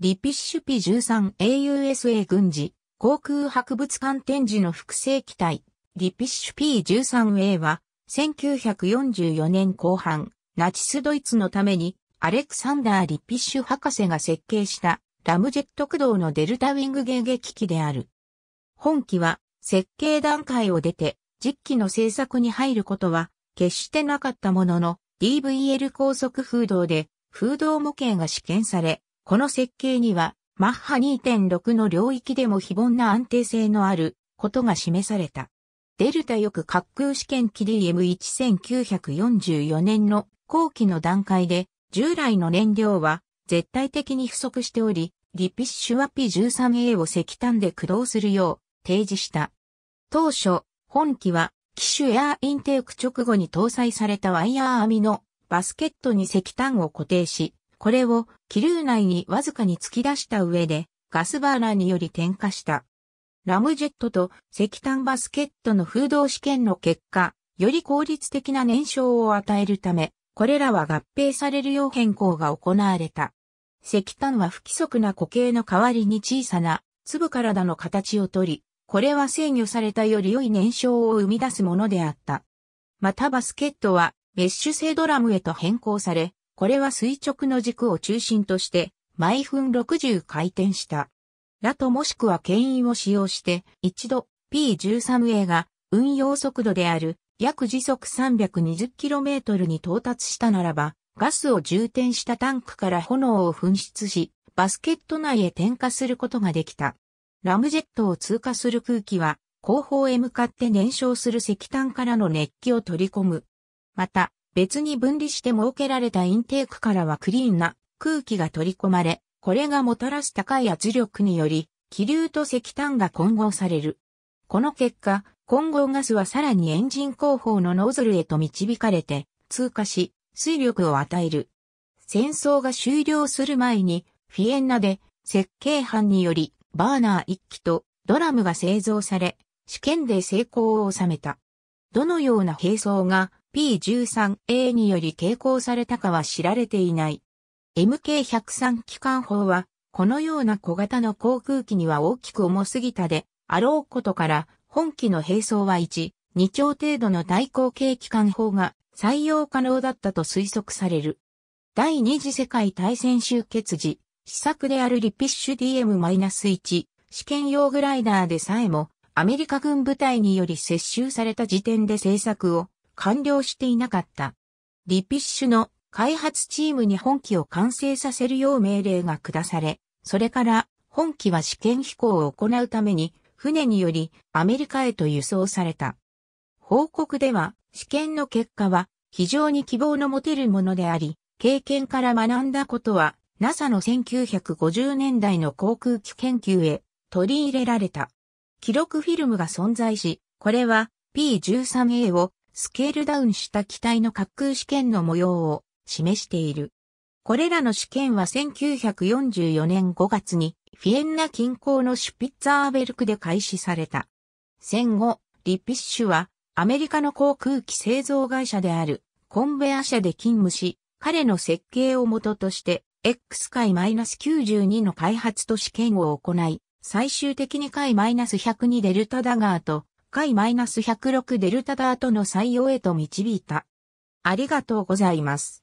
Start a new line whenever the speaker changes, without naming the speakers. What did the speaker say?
リピッシュピ 13AUSA 軍事航空博物館展示の複製機体、リピッシュ P13A は、1944年後半、ナチスドイツのために、アレクサンダー・リピッシュ博士が設計した、ラムジェット駆動のデルタウィング迎撃機である。本機は、設計段階を出て、実機の製作に入ることは、決してなかったものの、DVL 高速風洞で、風洞模型が試験され、この設計には、マッハ2.6の領域でも非凡な安定性のあることが示された。デルタ翼滑空試験機 DM1944 年の後期の段階で、従来の燃料は絶対的に不足しており、リピッシュワピ1 3 a を石炭で駆動するよう提示した。当初、本機は機種エアインテーク直後に搭載されたワイヤー網のバスケットに石炭を固定し、これを気流内にわずかに突き出した上でガスバーナーにより点火した。ラムジェットと石炭バスケットの風洞試験の結果、より効率的な燃焼を与えるため、これらは合併されるよう変更が行われた。石炭は不規則な固形の代わりに小さな粒体の形をとり、これは制御されたより良い燃焼を生み出すものであった。またバスケットはメッシュ製ドラムへと変更され、これは垂直の軸を中心として、毎分60回転した。ラトもしくは牽引を使用して、一度 P13A が運用速度である約時速 320km に到達したならば、ガスを充填したタンクから炎を噴出し、バスケット内へ点火することができた。ラムジェットを通過する空気は、後方へ向かって燃焼する石炭からの熱気を取り込む。また、別に分離して設けられたインテークからはクリーンな空気が取り込まれ、これがもたらす高い圧力により、気流と石炭が混合される。この結果、混合ガスはさらにエンジン後方のノズルへと導かれて、通過し、水力を与える。戦争が終了する前に、フィエンナで設計班により、バーナー1機とドラムが製造され、試験で成功を収めた。どのような兵装が P13A により携行されたかは知られていない。MK103 機関砲は、このような小型の航空機には大きく重すぎたで、あろうことから、本機の並走は1、2丁程度の対抗系機関砲が採用可能だったと推測される。第二次世界大戦終結時、試作であるリピッシュ DM-1 試験用グライダーでさえもアメリカ軍部隊により接収された時点で製作を完了していなかった。リピッシュの開発チームに本機を完成させるよう命令が下され、それから本機は試験飛行を行うために船によりアメリカへと輸送された。報告では試験の結果は非常に希望の持てるものであり、経験から学んだことは NASA の1950年代の航空機研究へ取り入れられた。記録フィルムが存在し、これは P13A をスケールダウンした機体の滑空試験の模様を示している。これらの試験は1944年5月にフィエンナ近郊のシュピッツァーベルクで開始された。戦後、リピッシュはアメリカの航空機製造会社であるコンベア社で勤務し、彼の設計を元として X 回 -92 の開発と試験を行い、最終的に回 -102 デルタダガーと回 -106 デルタダートの採用へと導いた。ありがとうございます。